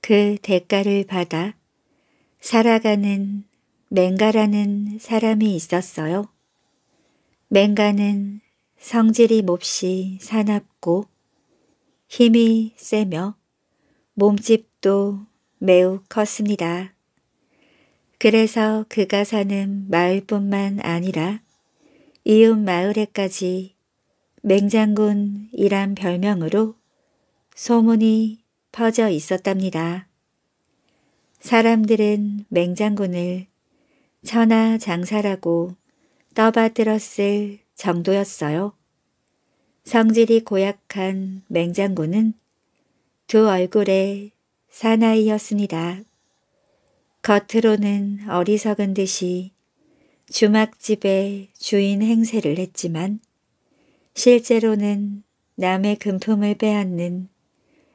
그 대가를 받아 살아가는 맹가라는 사람이 있었어요. 맹가는 성질이 몹시 사납고 힘이 세며 몸집도 매우 컸습니다. 그래서 그가 사는 마을뿐만 아니라 이웃 마을에까지 맹장군이란 별명으로 소문이 퍼져 있었답니다. 사람들은 맹장군을 천하장사라고 떠받들었을 정도였어요. 성질이 고약한 맹장군은 두 얼굴의 사나이였습니다. 겉으로는 어리석은 듯이 주막집의 주인 행세를 했지만 실제로는 남의 금품을 빼앗는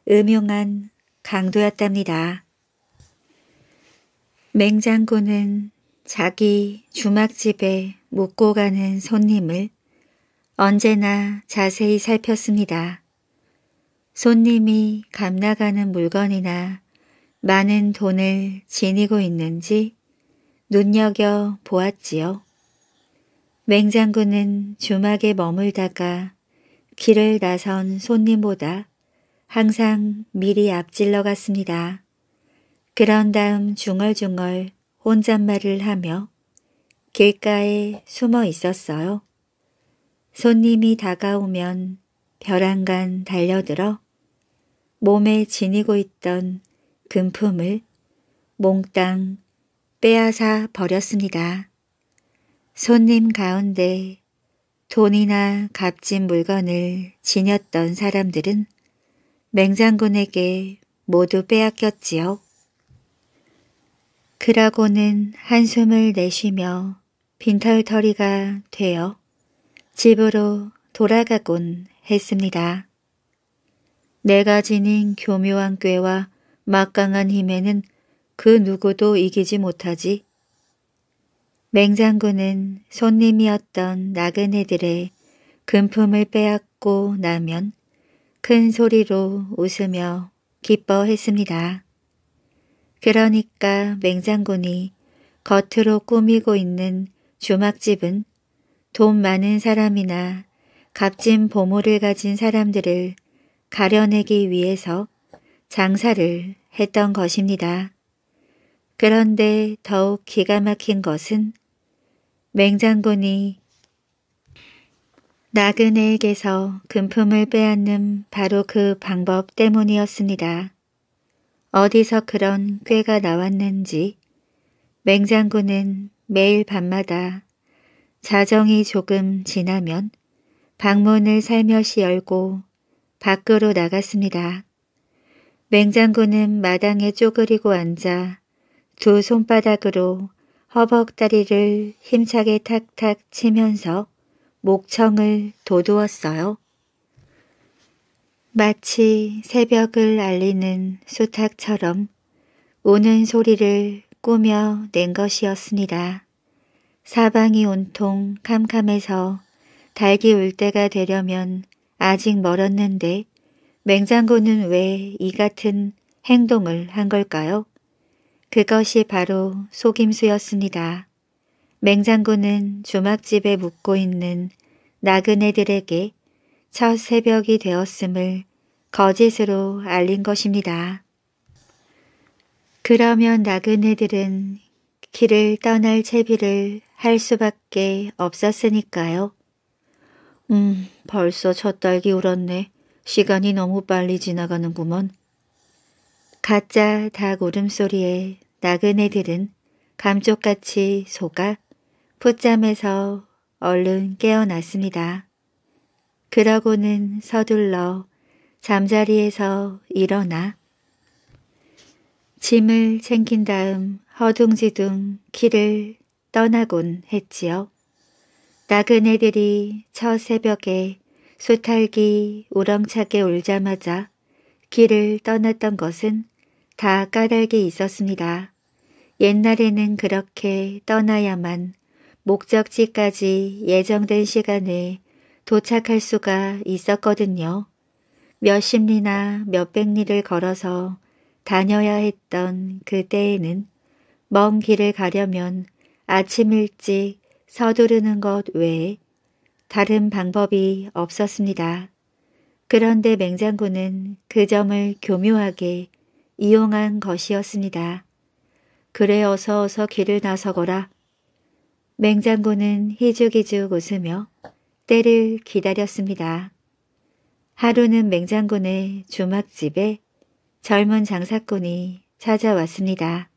음흉한 강도였답니다. 맹장군은 자기 주막집에 묵고 가는 손님을 언제나 자세히 살폈습니다. 손님이 감나가는 물건이나 많은 돈을 지니고 있는지 눈여겨 보았지요. 맹장군은 주막에 머물다가 길을 나선 손님보다 항상 미리 앞질러 갔습니다. 그런 다음 중얼중얼 혼잣말을 하며 길가에 숨어 있었어요. 손님이 다가오면 벼랑간 달려들어 몸에 지니고 있던 금품을 몽땅 빼앗아 버렸습니다. 손님 가운데 돈이나 값진 물건을 지녔던 사람들은 맹장군에게 모두 빼앗겼지요. 그라고는 한숨을 내쉬며 빈털터리가 되어 집으로 돌아가곤 했습니다. 내가 지닌 교묘한 꾀와 막강한 힘에는 그 누구도 이기지 못하지. 맹장군은 손님이었던 나그네들의 금품을 빼앗고 나면 큰 소리로 웃으며 기뻐했습니다. 그러니까 맹장군이 겉으로 꾸미고 있는 주막집은 돈 많은 사람이나 값진 보물을 가진 사람들을 가려내기 위해서 장사를 했던 것입니다. 그런데 더욱 기가 막힌 것은 맹장군이 나그네에게서 금품을 빼앗는 바로 그 방법 때문이었습니다. 어디서 그런 꾀가 나왔는지 맹장군은 매일 밤마다 자정이 조금 지나면 방문을 살며시 열고 밖으로 나갔습니다. 맹장군은 마당에 쪼그리고 앉아 두 손바닥으로 허벅다리를 힘차게 탁탁 치면서 목청을 도두었어요. 마치 새벽을 알리는 수탁처럼 우는 소리를 꾸며 낸 것이었습니다. 사방이 온통 캄캄해서 달기 울 때가 되려면 아직 멀었는데 맹장군은 왜이 같은 행동을 한 걸까요? 그것이 바로 속임수였습니다. 맹장군은 주막집에 묵고 있는 나그네들에게 첫 새벽이 되었음을 거짓으로 알린 것입니다. 그러면 나그네들은 길을 떠날 채비를 할 수밖에 없었으니까요. 음, 벌써 첫 딸기 울었네. 시간이 너무 빨리 지나가는구먼. 가짜 닭 울음소리에 나그네들은 감쪽같이 속아 풋잠에서 얼른 깨어났습니다. 그러고는 서둘러 잠자리에서 일어나 짐을 챙긴 다음 허둥지둥 길을 떠나곤 했지요. 나그네들이 저 새벽에 소탈기 우렁차게 울자마자 길을 떠났던 것은 다 까닭이 있었습니다. 옛날에는 그렇게 떠나야만 목적지까지 예정된 시간에 도착할 수가 있었거든요. 몇십 리나 몇백 리를 걸어서 다녀야 했던 그때에는 먼 길을 가려면 아침 일찍 서두르는 것 외에 다른 방법이 없었습니다. 그런데 맹장군은 그 점을 교묘하게 이용한 것이었습니다. 그래 어서 어서 길을 나서거라. 맹장군은 희죽희죽 웃으며 때를 기다렸습니다. 하루는 맹장군의 주막집에 젊은 장사꾼이 찾아왔습니다.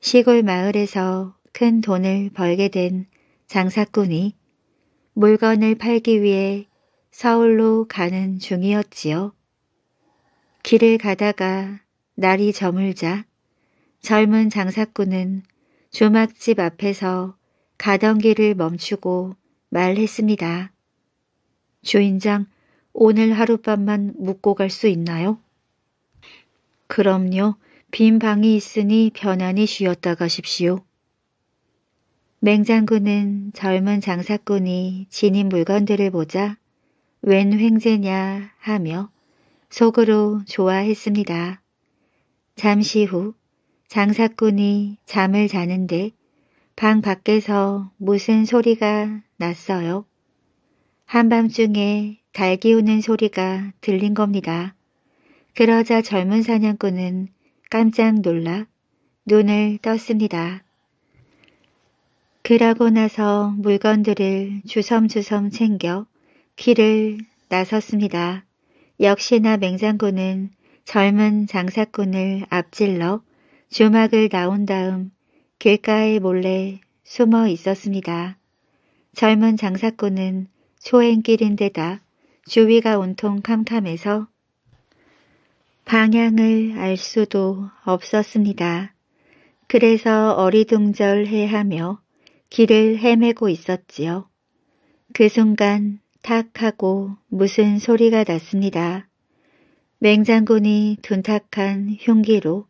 시골 마을에서 큰 돈을 벌게 된 장사꾼이 물건을 팔기 위해 서울로 가는 중이었지요. 길을 가다가 날이 저물자 젊은 장사꾼은 조막집 앞에서 가던 길을 멈추고 말했습니다. 주인장, 오늘 하룻밤만 묵고 갈 수 있나요? 그럼요. 빈 방이 있으니 편안히 쉬었다 가십시오. 맹장군은 젊은 장사꾼이 지닌 물건들을 보자 웬 횡재냐 하며 속으로 좋아했습니다. 잠시 후 장사꾼이 잠을 자는데 방 밖에서 무슨 소리가 났어요. 한밤중에 달 기우는 소리가 들린 겁니다. 그러자 젊은 사냥꾼은 깜짝 놀라 눈을 떴습니다. 그러고 나서 물건들을 주섬주섬 챙겨 길을 나섰습니다. 역시나 맹장군은 젊은 장사꾼을 앞질러 주막을 나온 다음 길가에 몰래 숨어 있었습니다. 젊은 장사꾼은 초행길인데다 주위가 온통 캄캄해서 방향을 알 수도 없었습니다. 그래서 어리둥절해하며 길을 헤매고 있었지요. 그 순간 탁 하고 무슨 소리가 났습니다. 맹장군이 둔탁한 흉기로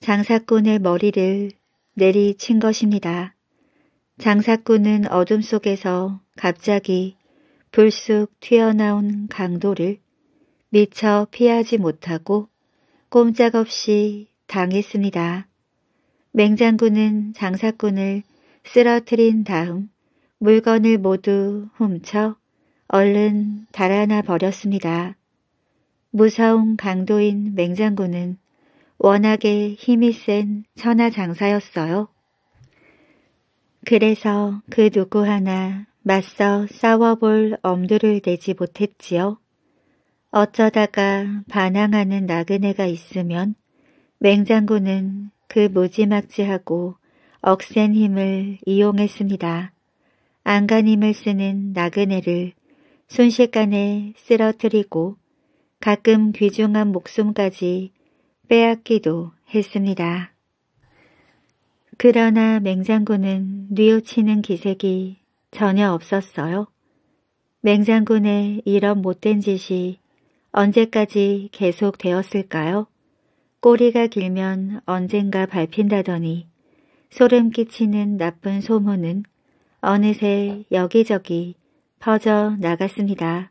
장사꾼의 머리를 내리친 것입니다. 장사꾼은 어둠 속에서 갑자기 불쑥 튀어나온 강도를 미처 피하지 못하고 꼼짝없이 당했습니다. 맹장군은 장사꾼을 쓰러뜨린 다음 물건을 모두 훔쳐 얼른 달아나 버렸습니다. 무서운 강도인 맹장군은 워낙에 힘이 센 천하장사였어요. 그래서 그 누구 하나 맞서 싸워볼 엄두를 내지 못했지요. 어쩌다가 반항하는 나그네가 있으면 맹장군은 그 무지막지하고 억센 힘을 이용했습니다. 안간 힘을 쓰는 나그네를 순식간에 쓰러뜨리고 가끔 귀중한 목숨까지 빼앗기도 했습니다. 그러나 맹장군은 뉘우치는 기색이 전혀 없었어요. 맹장군의 이런 못된 짓이 언제까지 계속되었을까요? 꼬리가 길면 언젠가 밟힌다더니 소름 끼치는 나쁜 소문은 어느새 여기저기 퍼져 나갔습니다.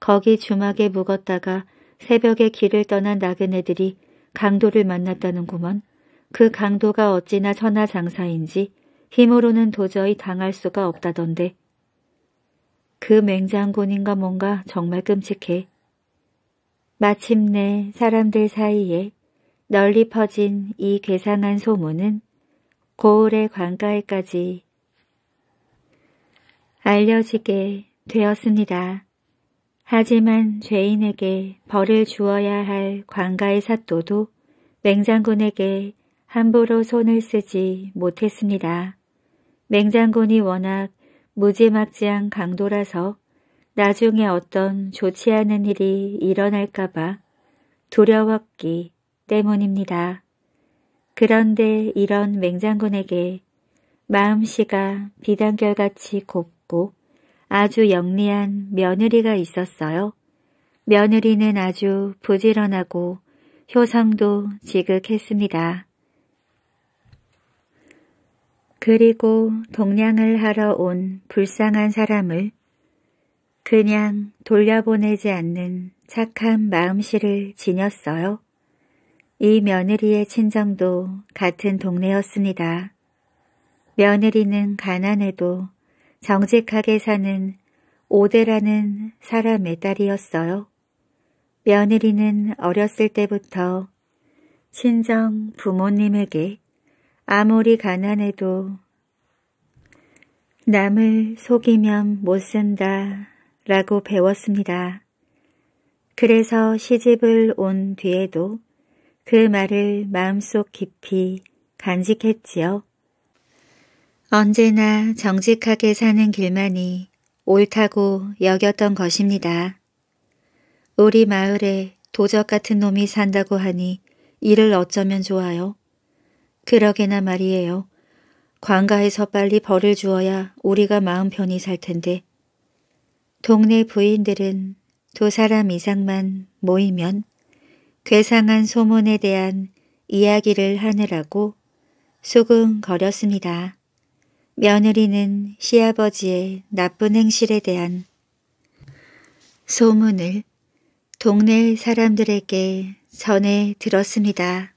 거기 주막에 묵었다가 새벽에 길을 떠난 나그네들이 강도를 만났다는구먼. 그 강도가 어찌나 천하장사인지 힘으로는 도저히 당할 수가 없다던데. 그 맹장군인가 뭔가 정말 끔찍해. 마침내 사람들 사이에 널리 퍼진 이 괴상한 소문은 고을의 관가에까지 알려지게 되었습니다. 하지만 죄인에게 벌을 주어야 할 관가의 사또도 맹장군에게 함부로 손을 쓰지 못했습니다. 맹장군이 워낙 무지막지한 강도라서 나중에 어떤 좋지 않은 일이 일어날까봐 두려웠기 때문입니다. 그런데 이런 맹장군에게 마음씨가 비단결같이 곱고 아주 영리한 며느리가 있었어요. 며느리는 아주 부지런하고 효성도 지극했습니다. 그리고 동냥을 하러 온 불쌍한 사람을 그냥 돌려보내지 않는 착한 마음씨를 지녔어요. 이 며느리의 친정도 같은 동네였습니다. 며느리는 가난해도 정직하게 사는 오대라는 사람의 딸이었어요. 며느리는 어렸을 때부터 친정 부모님에게 아무리 가난해도 남을 속이면 못 쓴다 라고 배웠습니다. 그래서 시집을 온 뒤에도 그 말을 마음속 깊이 간직했지요. 언제나 정직하게 사는 길만이 옳다고 여겼던 것입니다. 우리 마을에 도적 같은 놈이 산다고 하니 이를 어쩌면 좋아요. 그러게나 말이에요. 광가에서 빨리 벌을 주어야 우리가 마음 편히 살 텐데 동네 부인들은 두 사람 이상만 모이면 괴상한 소문에 대한 이야기를 하느라고 소근거렸습니다. 며느리는 시아버지의 나쁜 행실에 대한 소문을 동네 사람들에게 전해 들었습니다.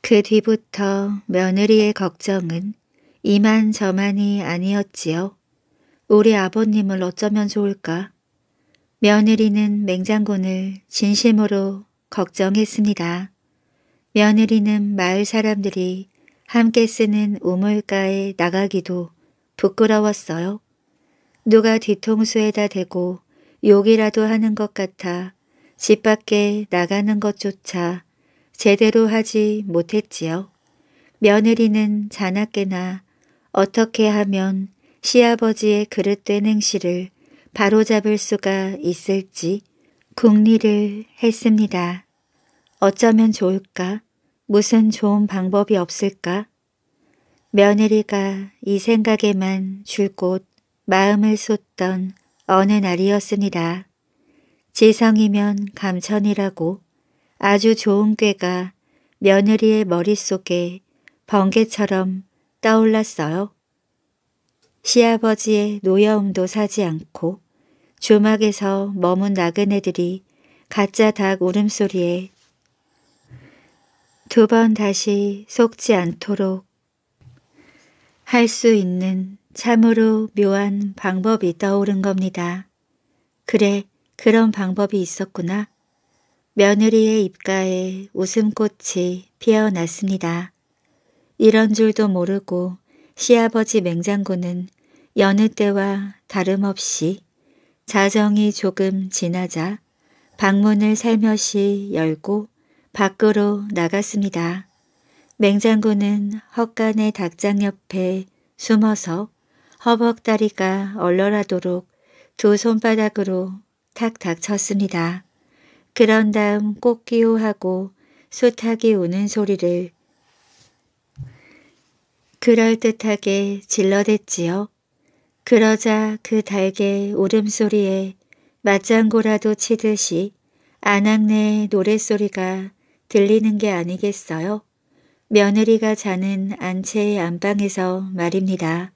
그 뒤부터 며느리의 걱정은 이만저만이 아니었지요. 우리 아버님을 어쩌면 좋을까? 며느리는 맹장군을 진심으로 걱정했습니다. 며느리는 마을 사람들이 함께 쓰는 우물가에 나가기도 부끄러웠어요. 누가 뒤통수에다 대고 욕이라도 하는 것 같아 집 밖에 나가는 것조차 제대로 하지 못했지요. 며느리는 자나깨나 어떻게 하면 시아버지의 그릇된 행실을 바로잡을 수가 있을지 궁리를 했습니다. 어쩌면 좋을까? 무슨 좋은 방법이 없을까? 며느리가 이 생각에만 줄곧 마음을 쏟던 어느 날이었습니다. 지성이면 감천이라고 아주 좋은 꾀가 며느리의 머릿속에 번개처럼 떠올랐어요. 시아버지의 노여움도 사지 않고 조막에서 머문 나그네들이 가짜 닭 울음소리에 두 번 다시 속지 않도록 할 수 있는 참으로 묘한 방법이 떠오른 겁니다. 그래, 그런 방법이 있었구나. 며느리의 입가에 웃음꽃이 피어났습니다. 이런 줄도 모르고 시아버지 맹장군은 여느 때와 다름없이 자정이 조금 지나자 방문을 살며시 열고 밖으로 나갔습니다. 맹장군은 헛간의 닭장 옆에 숨어서 허벅다리가 얼얼하도록 두 손바닥으로 탁탁 쳤습니다. 그런 다음 꼭기호하고 수탉이 우는 소리를 그럴듯하게 질러댔지요. 그러자 그 닭의 울음소리에 맞장구라도 치듯이 아낙네 의 노랫소리가 들리는 게 아니겠어요? 며느리가 자는 안채의 안방에서 말입니다.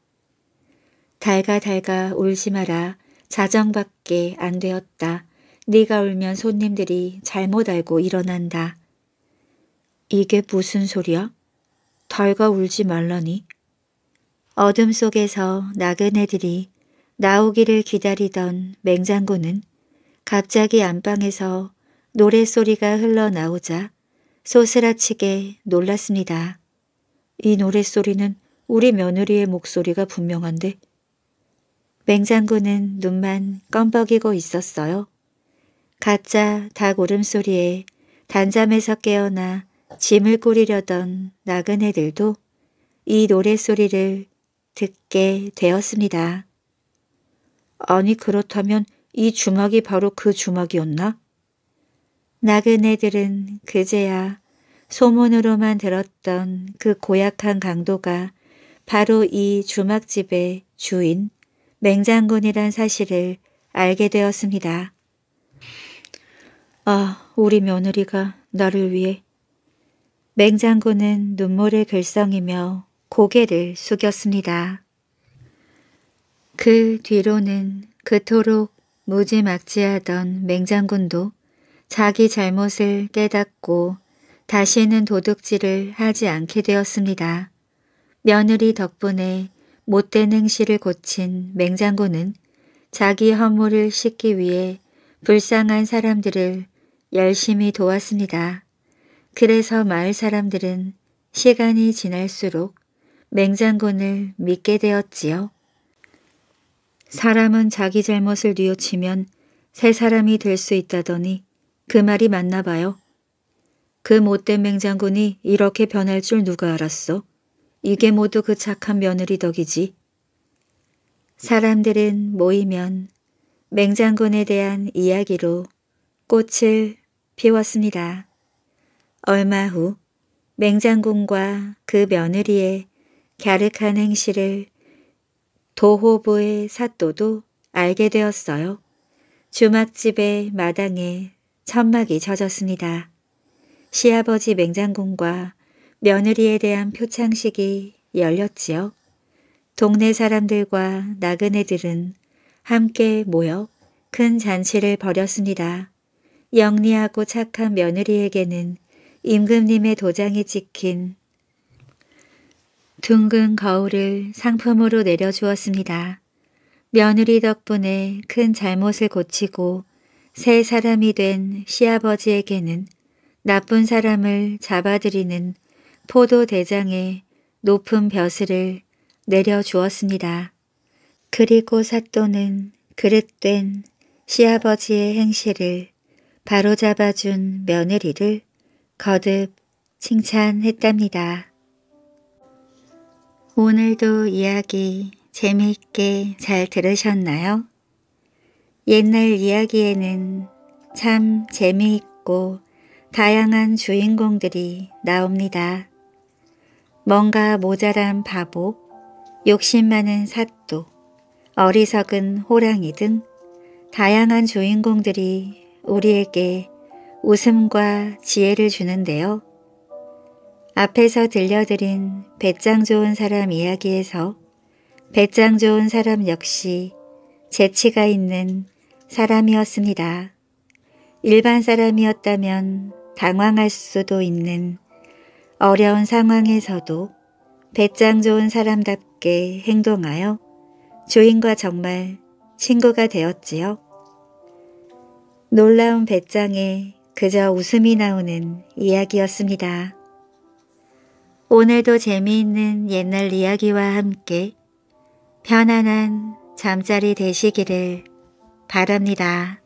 달가 달가 울지 마라. 자정밖에 안 되었다. 네가 울면 손님들이 잘못 알고 일어난다. 이게 무슨 소리야? 달가 울지 말라니. 어둠 속에서 나그네들이 나오기를 기다리던 맹장군은 갑자기 안방에서 노랫소리가 흘러나오자 소스라치게 놀랐습니다. 이 노랫소리는 우리 며느리의 목소리가 분명한데 맹장군은 눈만 껌벅이고 있었어요. 가짜 닭 울음소리에 단잠에서 깨어나 짐을 꾸리려던 나그네들도 이 노래소리를 듣게 되었습니다. 아니 그렇다면 이주먹이 바로 그주먹이었나 나그네들은 그제야 소문으로만 들었던 그 고약한 강도가 바로 이 주막집의 주인 맹장군이란 사실을 알게 되었습니다. 아, 우리 며느리가 나를 위해 맹장군은 눈물을 글썽이며 고개를 숙였습니다. 그 뒤로는 그토록 무지막지하던 맹장군도 자기 잘못을 깨닫고 다시는 도둑질을 하지 않게 되었습니다. 며느리 덕분에 못된 행실을 고친 맹장군은 자기 허물을 씻기 위해 불쌍한 사람들을 열심히 도왔습니다. 그래서 마을 사람들은 시간이 지날수록 맹장군을 믿게 되었지요. 사람은 자기 잘못을 뉘우치면 새 사람이 될 수 있다더니 그 말이 맞나 봐요. 그 못된 맹장군이 이렇게 변할 줄 누가 알았어? 이게 모두 그 착한 며느리 덕이지. 사람들은 모이면 맹장군에 대한 이야기로 꽃을 피웠습니다. 얼마 후 맹장군과 그 며느리의 갸륵한 행실을 도호부의 사또도 알게 되었어요. 주막집의 마당에 천막이 젖었습니다. 시아버지 맹장군과 며느리에 대한 표창식이 열렸지요. 동네 사람들과 나그네들은 함께 모여 큰 잔치를 벌였습니다. 영리하고 착한 며느리에게는 임금님의 도장이 찍힌 둥근 거울을 상품으로 내려주었습니다. 며느리 덕분에 큰 잘못을 고치고 새 사람이 된 시아버지에게는 나쁜 사람을 잡아들이는 포도대장의 높은 벼슬을 내려주었습니다. 그리고 사또는 그릇된 시아버지의 행실을 바로잡아준 며느리를 거듭 칭찬했답니다. 오늘도 이야기 재미있게 잘 들으셨나요? 옛날 이야기에는 참 재미있고 다양한 주인공들이 나옵니다. 뭔가 모자란 바보, 욕심 많은 사또, 어리석은 호랑이 등 다양한 주인공들이 우리에게 웃음과 지혜를 주는데요. 앞에서 들려드린 배짱 좋은 사람 이야기에서 배짱 좋은 사람 역시 재치가 있는 사람이었습니다. 일반 사람이었다면 당황할 수도 있는 어려운 상황에서도 배짱 좋은 사람답게 행동하여 주인과 정말 친구가 되었지요. 놀라운 배짱의 그저 웃음이 나오는 이야기였습니다. 오늘도 재미있는 옛날 이야기와 함께 편안한 잠자리 되시기를 바랍니다.